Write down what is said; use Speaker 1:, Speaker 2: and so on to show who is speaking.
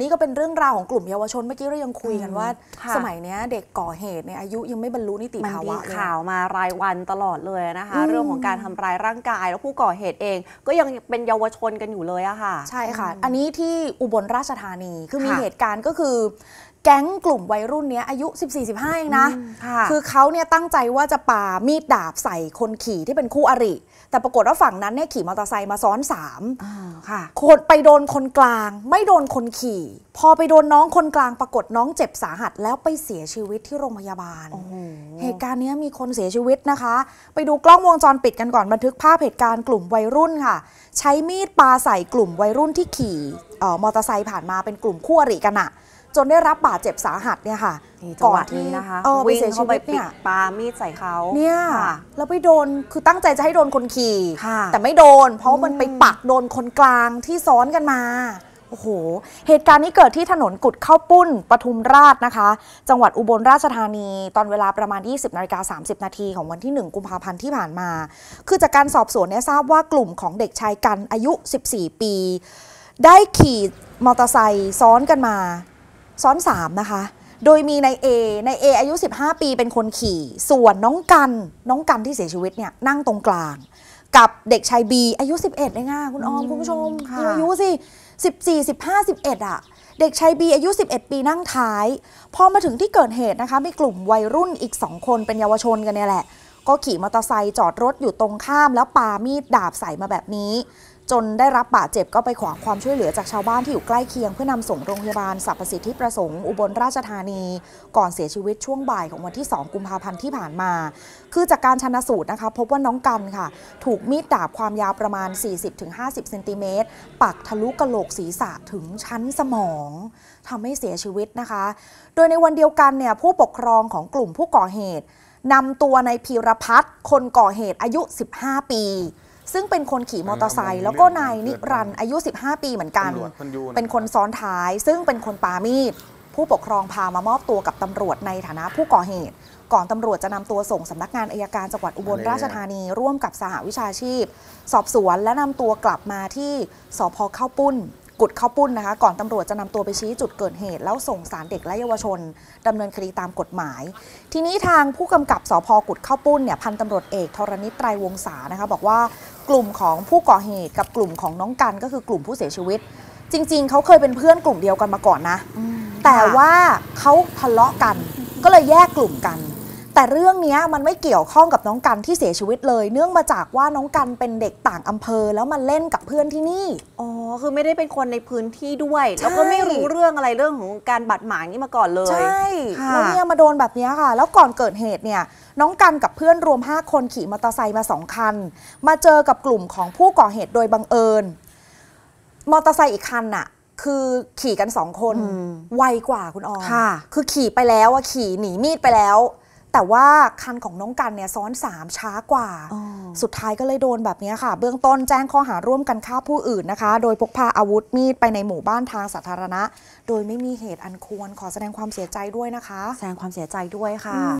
Speaker 1: นี่ก็เป็นเรื่องราวของกลุ่มเยาวชน เมื่อกี้เรายังคุยกันว่า สมัยนี้เด็กก่อเหตุในอายุยังไม่บรรลุนิติภาวะข่าวมารายวันตลอดเลยนะคะ เรื่องของการทำร้ายร่างกาย แล้วผู้ก่อเหตุเองก็ยังเป็นเยาวชนกันอยู่เลยอะค่ะ ใช่ค่ะ อันนี้ที่อุบลราชธานีคือมีเหตุการณ์ก็คือแก๊งกลุ่มวัยรุ่นเนี้ยอายุ 14-15เองนะ คือเขาเนี่ยตั้งใจว่าจะปามีดดาบใส่คนขี่ที่เป็นคู่อริ แต่ปรากฏว่าฝั่งนั้นเนี่ยขี่มอเตอร์ไซค์มาซ้อนสามค่นไปโดนคนกลางไม่โดนคนขี่ พอไปโดนน้องคนกลางปรากฏน้องเจ็บสาหัสแล้วไปเสียชีวิตที่โรงพยาบาล เหตุการณ์นี้มีคนเสียชีวิตนะคะ ไปดูกล้องวงจรปิดกันก่อนบันทึกภาพเหตุการณ์กลุ่มวัยรุ่นค่ะ ใช้มีดปาใส่กลุ่มวัยรุ่นที่ขี่มอเตอร์ไซค์ผ่านมาเป็นกลุ่มคู่อริกันอะจนได้รับบาดเจ็บสาหัสเนี่ยค่ะ ก่อนที่นะคะ วิ่งเข้าไปปิดปามีดใส่เขา เนี่ย แล้วไปโดน คือตั้งใจจะให้โดนคนขี่ แต่ไม่โดน เพราะมันไปปักโดนคนกลางที่ซ้อนกันมา โอ้โห เหตุการณ์นี้เกิดที่ถนนกุดเข้าปุ้นปทุมราชนะคะ จังหวัดอุบลราชธานี ตอนเวลาประมาณ20นาฬิกา30นาทีของวันที่1กุมภาพันธ์ที่ผ่านมา คือจากการสอบสวนเนี่ยทราบว่ากลุ่มของเด็กชายกันอายุ 14 ปี ได้ขี่มอเตอร์ไซค์ซ้อนกันมาซ้อน3นะคะ โดยมีนายเอนายเออายุ 15 ปีเป็นคนขี่ ส่วนน้องกัน น้องกันที่เสียชีวิตเนี่ยนั่งตรงกลาง กับเด็กชายบีอายุ 11เองอ่ะคุณออม คุณผู้ชมอายุสิ14 15 11 อ่ะ เด็กชายบีอายุ 11 ปีนั่งท้าย พอมาถึงที่เกิดเหตุนะคะมีกลุ่มวัยรุ่นอีก 2 คนเป็นเยาวชนกันเนี่ยแหละ ก็ขี่มอเตอร์ไซค์จอดรถอยู่ตรงข้าม แล้วปามีดดาบใส่มาแบบนี้จนได้รับบาดเจ็บก็ไปขอความช่วยเหลือจากชาวบ้านที่อยู่ใกล้เคียง เพื่อนำส่งโรงพยาบาลสรรพสิทธิประสงค์ อุบลราชธานี ก่อนเสียชีวิตช่วงบ่ายของวันที่ 2 กุมภาพันธ์ที่ผ่านมา คือจากการชนสูตรนะคะพบว่าน้องกันค่ะ ถูกมีดดาบความยาวประมาณ 40-50 เซนติเมตร ปักทะลุกระโหลกศีรษะถึงชั้นสมอง ทำให้เสียชีวิตนะคะ โดยในวันเดียวกันเนี่ยผู้ปกครองของกลุ่มผู้ก่อเหตุนำตัวในพีรพัฒน์คนก่อเหตุอายุ 15 ปีซึ่งเป็นคนขี่มอเตอร์ไซค์แล้วก็นายนิรันต์อายุ 15 ปีเหมือนกัน เป็นคนซ้อนท้าย ซึ่งเป็นคนปามีดผู้ปกครองพามามอบตัวกับตำรวจในฐานะผู้ก่อเหตุ ก่อนตำรวจจะนำตัวส่งสำนักงานอายการจังหวัดอุบลราชธานี ร่วมกับสหวิชาชีพ สอบสวนและนำตัวกลับมาที่สพเข้าปุ้น กุดข้าปุ้นนะคะก่อนตำรวจจะนำตัวไปชี้จุดเกิดเหตุ แล้วส่งสารเด็กและเยาวชนดำเนินคดีตามกฎหมาย ทีนี้ทางผู้กำกับสพกุดข้าปุ้นเนี่ยพันตำรวจเอกธรณิตไตรวงศานะคะบอกว่ากลุ่มของผู้ก่อเหตุกับกลุ่มของน้องกันก็คือกลุ่มผู้เสียชีวิต จริง ๆ เขาเคยเป็นเพื่อนกลุ่มเดียวกันมาก่อนนะ แต่ว่าเขาทะเลาะกัน ก็เลยแยกกลุ่มกันแต่เรื่องนี้มันไม่เกี่ยวข้องกับน้องกันที่เสียชีวิตเลย เนื่องมาจากว่าน้องกันเป็นเด็กต่างอำเภอ แล้วมาเล่นกับเพื่อนที่นี่ อ๋อ คือไม่ได้เป็นคนในพื้นที่ด้วย แล้วก็ไม่รู้เรื่องอะไรเรื่องของการบาดหมางนี่มาก่อนเลย ใช่แล้วเนี่ยมาโดนแบบนี้ค่ะ แล้วก่อนเกิดเหตุเนี่ยน้องกันกับเพื่อนรวม 5 คนขี่มอเตอร์ไซค์มา2คัน มาเจอกับกลุ่มของผู้ก่อเหตุโดยบังเอิญ มอเตอร์ไซค์อีกคันน่ะคือขี่กันสองคนไวกว่าคุณออมคือขี่ไปแล้วอะขี่หนีมีดไปแล้วแต่ว่าคันของน้องกันเนี่ย ซ้อน 3 ช้ากว่า สุดท้ายก็เลยโดนแบบนี้ค่ะ เบื้องต้นแจ้งข้อหาร่วมกันฆ่าผู้อื่นนะคะ โดยพกพาอาวุธมีดไปในหมู่บ้านทางสาธารณะ โดยไม่มีเหตุอันควรขอแสดงความเสียใจด้วยนะคะ แสดงความเสียใจด้วยค่ะ